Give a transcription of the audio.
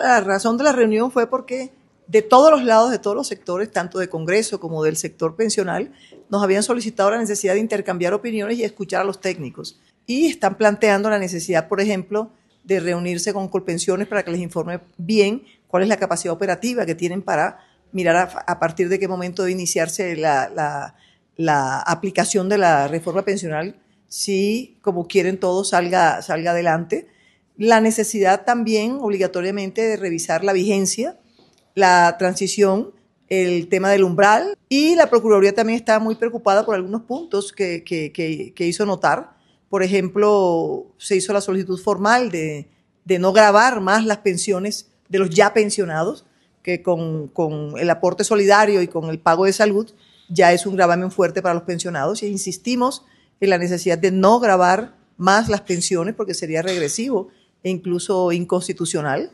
la razón de la reunión fue porque de todos los lados, de todos los sectores, tanto de Congreso como del sector pensional, nos habían solicitado la necesidad de intercambiar opiniones y escuchar a los técnicos. Y están planteando la necesidad, por ejemplo, de reunirse con Colpensiones para que les informe bien cuál es la capacidad operativa que tienen para mirar a, partir de qué momento de iniciarse la, aplicación de la reforma pensional, si, como quieren todos, salga adelante la necesidad también obligatoriamente de revisar la vigencia, la transición, el tema del umbral y la Procuraduría también está muy preocupada por algunos puntos que, que, hizo notar. Por ejemplo, se hizo la solicitud formal de, no grabar más las pensiones de los ya pensionados, que con, el aporte solidario y con el pago de salud ya es un gravamen fuerte para los pensionados. e insistimos en la necesidad de no grabar más las pensiones porque sería regresivo incluso inconstitucional,